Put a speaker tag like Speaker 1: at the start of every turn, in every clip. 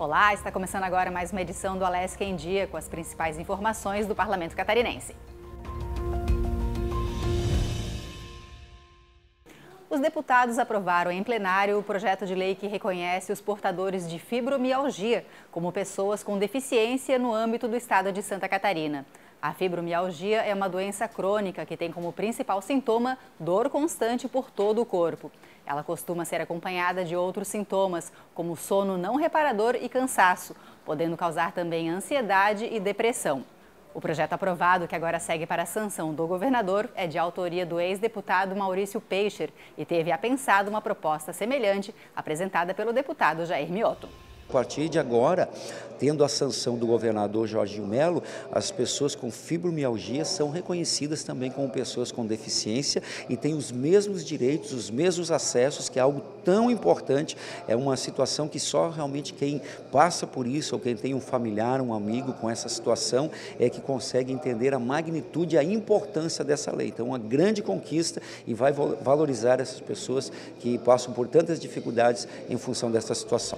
Speaker 1: Olá, está começando agora mais uma edição do Alesc em Dia com as principais informações do Parlamento Catarinense. Os deputados aprovaram em plenário o projeto de lei que reconhece os portadores de fibromialgia como pessoas com deficiência no âmbito do estado de Santa Catarina. A fibromialgia é uma doença crônica que tem como principal sintoma dor constante por todo o corpo. Ela costuma ser acompanhada de outros sintomas, como sono não reparador e cansaço, podendo causar também ansiedade e depressão. O projeto aprovado, que agora segue para a sanção do governador, é de autoria do ex-deputado Maurício Peixer e teve apensado uma proposta semelhante apresentada pelo deputado Jair Mioto.
Speaker 2: A partir de agora, tendo a sanção do governador Jorginho Melo, as pessoas com fibromialgia são reconhecidas também como pessoas com deficiência e têm os mesmos direitos, os mesmos acessos, que é algo tão importante, é uma situação que só realmente quem passa por isso ou quem tem um familiar, um amigo com essa situação é que consegue entender a magnitude e a importância dessa lei. Então, uma grande conquista e vai valorizar essas pessoas que passam por tantas dificuldades em função dessa situação.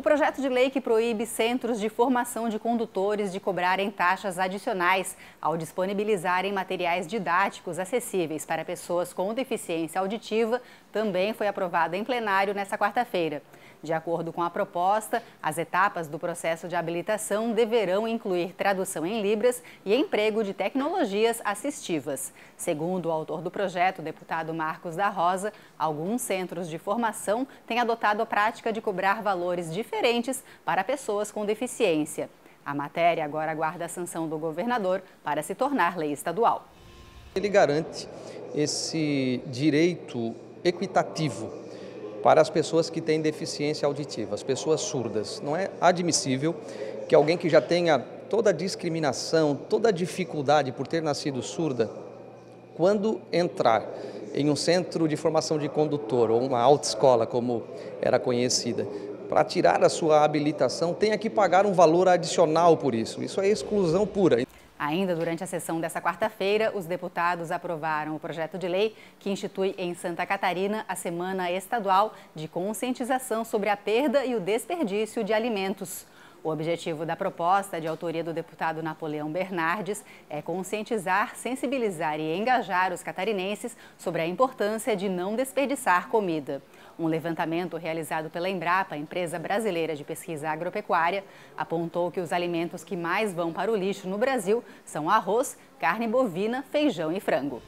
Speaker 1: O projeto de lei que proíbe centros de formação de condutores de cobrarem taxas adicionais ao disponibilizarem materiais didáticos acessíveis para pessoas com deficiência auditiva também foi aprovado em plenário nesta quarta-feira. De acordo com a proposta, as etapas do processo de habilitação deverão incluir tradução em Libras e emprego de tecnologias assistivas. Segundo o autor do projeto, deputado Marcos da Rosa, alguns centros de formação têm adotado a prática de cobrar valores diferentes para pessoas com deficiência. A matéria agora aguarda a sanção do governador para se tornar lei estadual. Ele garante
Speaker 2: esse direito equitativo para as pessoas que têm deficiência auditiva, as pessoas surdas. Não é admissível que alguém que já tenha toda a discriminação, toda a dificuldade por ter nascido surda, quando entrar em um centro de formação de condutor ou uma autoescola, como era conhecida, para tirar a sua habilitação, tenha que pagar um valor adicional por isso. Isso é exclusão pura.
Speaker 1: Ainda durante a sessão dessa quarta-feira, os deputados aprovaram o projeto de lei que institui em Santa Catarina a Semana Estadual de Conscientização sobre a Perda e o Desperdício de Alimentos. O objetivo da proposta, de autoria do deputado Napoleão Bernardes, é conscientizar, sensibilizar e engajar os catarinenses sobre a importância de não desperdiçar comida. Um levantamento realizado pela Embrapa, empresa brasileira de pesquisa agropecuária, apontou que os alimentos que mais vão para o lixo no Brasil são arroz, carne bovina, feijão e frango.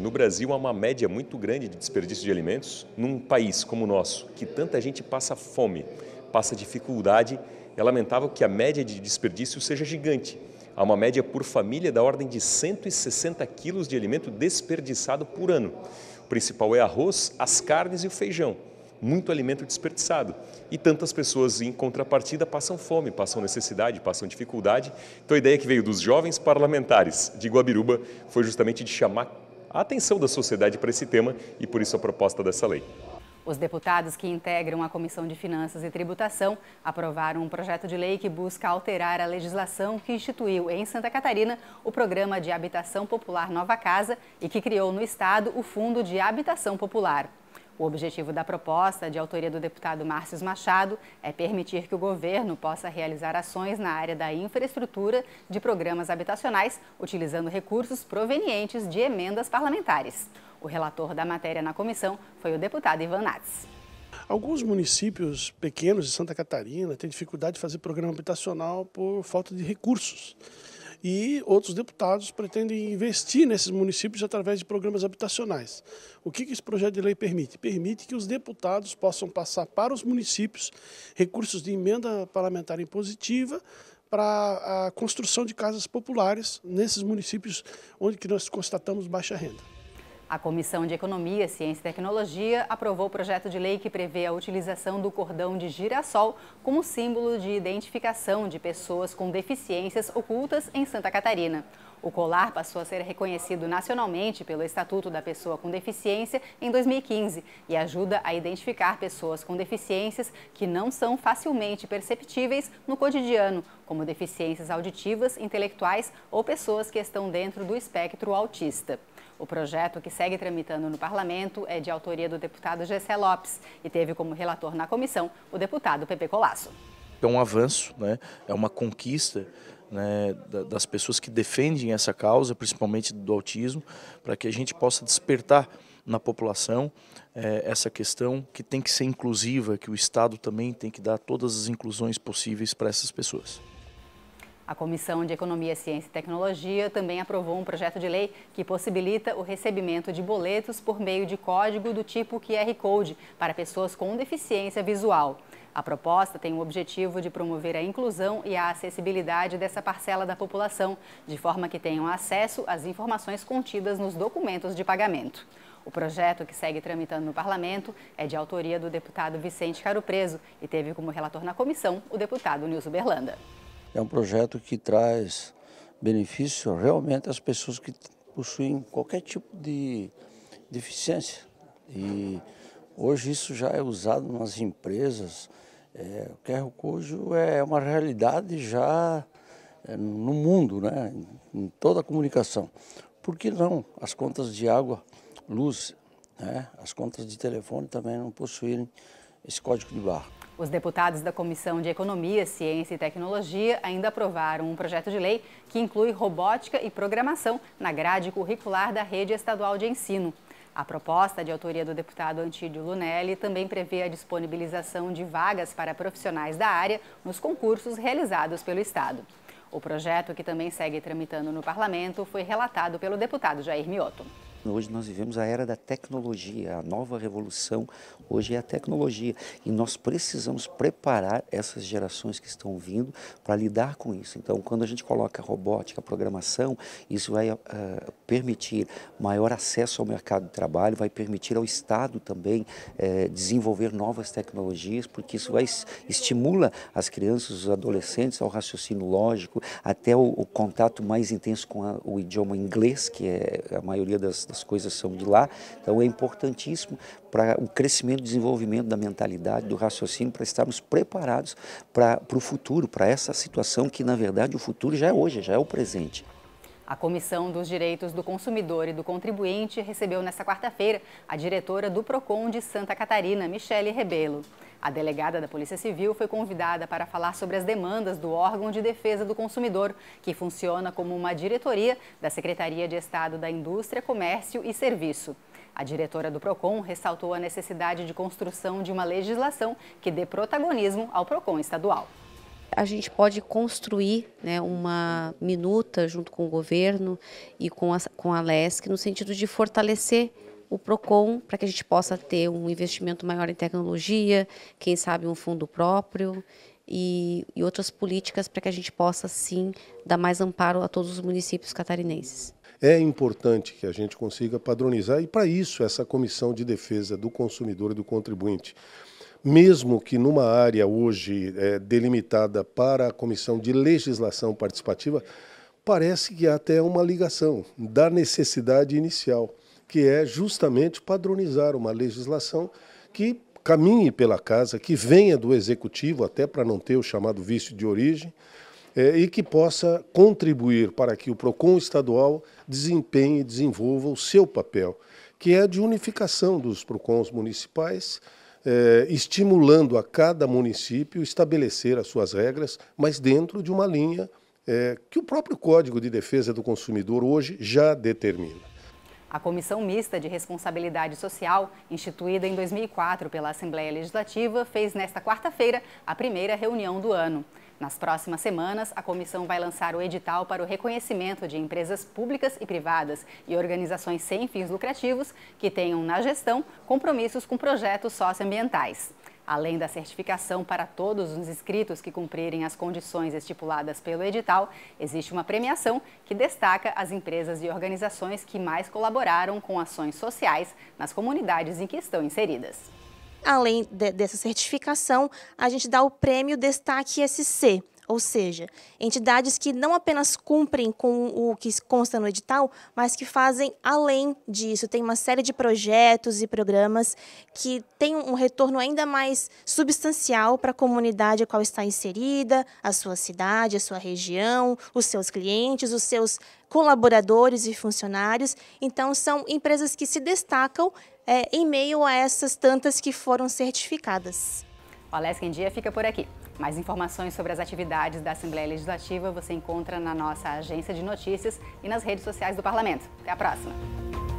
Speaker 1: No Brasil há uma média muito grande de desperdício de alimentos, num país como o nosso, que tanta gente passa fome, passa dificuldade é lamentável que a média de desperdício seja gigante. Há uma média por família da ordem de 160 quilos de alimento desperdiçado por ano. O principal é arroz, as carnes e o feijão. Muito alimento desperdiçado. E tantas pessoas, em contrapartida, passam fome, passam necessidade, passam dificuldade. Então, a ideia que veio dos jovens parlamentares de Guabiruba foi justamente de chamar a atenção da sociedade para esse tema e por isso a proposta dessa lei. Os deputados que integram a Comissão de Finanças e Tributação aprovaram um projeto de lei que busca alterar a legislação que instituiu em Santa Catarina o Programa de Habitação Popular Nova Casa e que criou no Estado o Fundo de Habitação Popular. O objetivo da proposta, de autoria do deputado Márcio Machado, é permitir que o governo possa realizar ações na área da infraestrutura de programas habitacionais, utilizando recursos provenientes de emendas parlamentares. O relator da matéria na comissão foi o deputado Ivan Nats.
Speaker 2: Alguns municípios pequenos de Santa Catarina têm dificuldade de fazer programa habitacional por falta de recursos e outros deputados pretendem investir nesses municípios através de programas habitacionais. O que, que esse projeto de lei permite? Permite que os deputados possam passar para os municípios recursos de emenda parlamentar impositiva para a construção de casas populares nesses municípios onde que nós constatamos baixa renda.
Speaker 1: A Comissão de Economia, Ciência e Tecnologia aprovou o projeto de lei que prevê a utilização do cordão de girassol como símbolo de identificação de pessoas com deficiências ocultas em Santa Catarina. O colar passou a ser reconhecido nacionalmente pelo Estatuto da Pessoa com Deficiência em 2015 e ajuda a identificar pessoas com deficiências que não são facilmente perceptíveis no cotidiano, como deficiências auditivas, intelectuais ou pessoas que estão dentro do espectro autista. O projeto que segue tramitando no parlamento é de autoria do deputado Gessé Lopes e teve como relator na comissão o deputado Pepe Colasso.
Speaker 2: É um avanço, né? é uma conquista né, das pessoas que defendem essa causa, principalmente do autismo, para que a gente possa despertar na população é, essa questão que tem que ser inclusiva, que o Estado também tem que dar todas as inclusões possíveis para essas pessoas.
Speaker 1: A Comissão de Economia, Ciência e Tecnologia também aprovou um projeto de lei que possibilita o recebimento de boletos por meio de código do tipo QR Code para pessoas com deficiência visual. A proposta tem o objetivo de promover a inclusão e a acessibilidade dessa parcela da população, de forma que tenham acesso às informações contidas nos documentos de pagamento. O projeto, que segue tramitando no parlamento, é de autoria do deputado Vicente Caro Preso e teve como relator na comissão o deputado Nilson Berlanda
Speaker 2: é um projeto que traz benefício realmente às pessoas que possuem qualquer tipo de deficiência. E hoje isso já é usado nas empresas. É, o carro cujo é uma realidade já é, no mundo, né? em toda a comunicação. Por que não as contas de água, luz, né? as contas de telefone também não possuírem esse código de barra?
Speaker 1: Os deputados da Comissão de Economia, Ciência e Tecnologia ainda aprovaram um projeto de lei que inclui robótica e programação na grade curricular da rede estadual de ensino. A proposta de autoria do deputado Antídio Lunelli também prevê a disponibilização de vagas para profissionais da área nos concursos realizados pelo Estado. O projeto, que também segue tramitando no parlamento, foi relatado pelo deputado Jair Mioto.
Speaker 2: Hoje nós vivemos a era da tecnologia, a nova revolução hoje é a tecnologia. E nós precisamos preparar essas gerações que estão vindo para lidar com isso. Então, quando a gente coloca robótica, programação, isso vai uh, permitir maior acesso ao mercado de trabalho, vai permitir ao Estado também uh, desenvolver novas tecnologias, porque isso vai estimula as crianças, os adolescentes ao raciocínio lógico, até o, o contato mais intenso com a, o idioma inglês, que é a maioria das as coisas são de lá. Então é importantíssimo para o crescimento e desenvolvimento da mentalidade, do raciocínio, para estarmos preparados para, para o futuro, para essa situação que, na verdade, o futuro já é hoje, já é o presente.
Speaker 1: A Comissão dos Direitos do Consumidor e do Contribuinte recebeu nesta quarta-feira a diretora do PROCON de Santa Catarina, Michele Rebelo. A delegada da Polícia Civil foi convidada para falar sobre as demandas do órgão de defesa do consumidor, que funciona como uma diretoria da Secretaria de Estado da Indústria, Comércio e Serviço. A diretora do PROCON ressaltou a necessidade de construção de uma legislação que dê protagonismo ao PROCON estadual a gente pode construir né, uma minuta junto com o governo e com a, com a LESC no sentido de fortalecer o PROCON para que a gente possa ter um investimento maior em tecnologia, quem sabe um fundo próprio e, e outras políticas para que a gente possa, sim, dar mais amparo a todos os municípios catarinenses.
Speaker 2: É importante que a gente consiga padronizar e, para isso, essa Comissão de Defesa do Consumidor e do Contribuinte mesmo que numa área hoje é, delimitada para a Comissão de Legislação Participativa, parece que há até uma ligação da necessidade inicial que é justamente padronizar uma legislação que caminhe pela casa, que venha do executivo, até para não ter o chamado vício de origem, é, e que possa contribuir para que o PROCON estadual desempenhe e desenvolva o seu papel, que é de unificação dos PROCONs municipais, é, estimulando a cada município estabelecer as suas regras, mas dentro de uma linha é, que o próprio Código de Defesa do Consumidor hoje já determina.
Speaker 1: A Comissão Mista de Responsabilidade Social, instituída em 2004 pela Assembleia Legislativa, fez nesta quarta-feira a primeira reunião do ano. Nas próximas semanas, a comissão vai lançar o edital para o reconhecimento de empresas públicas e privadas e organizações sem fins lucrativos que tenham na gestão compromissos com projetos socioambientais. Além da certificação para todos os inscritos que cumprirem as condições estipuladas pelo edital, existe uma premiação que destaca as empresas e organizações que mais colaboraram com ações sociais nas comunidades em que estão inseridas. Além de, dessa certificação, a gente dá o prêmio Destaque SC, ou seja, entidades que não apenas cumprem com o que consta no edital, mas que fazem além disso. Tem uma série de projetos e programas que têm um retorno ainda mais substancial para a comunidade a qual está inserida, a sua cidade, a sua região, os seus clientes, os seus colaboradores e funcionários. Então, são empresas que se destacam é, em meio a essas tantas que foram certificadas. O Alesca em Dia fica por aqui. Mais informações sobre as atividades da Assembleia Legislativa você encontra na nossa agência de notícias e nas redes sociais do Parlamento. Até a próxima!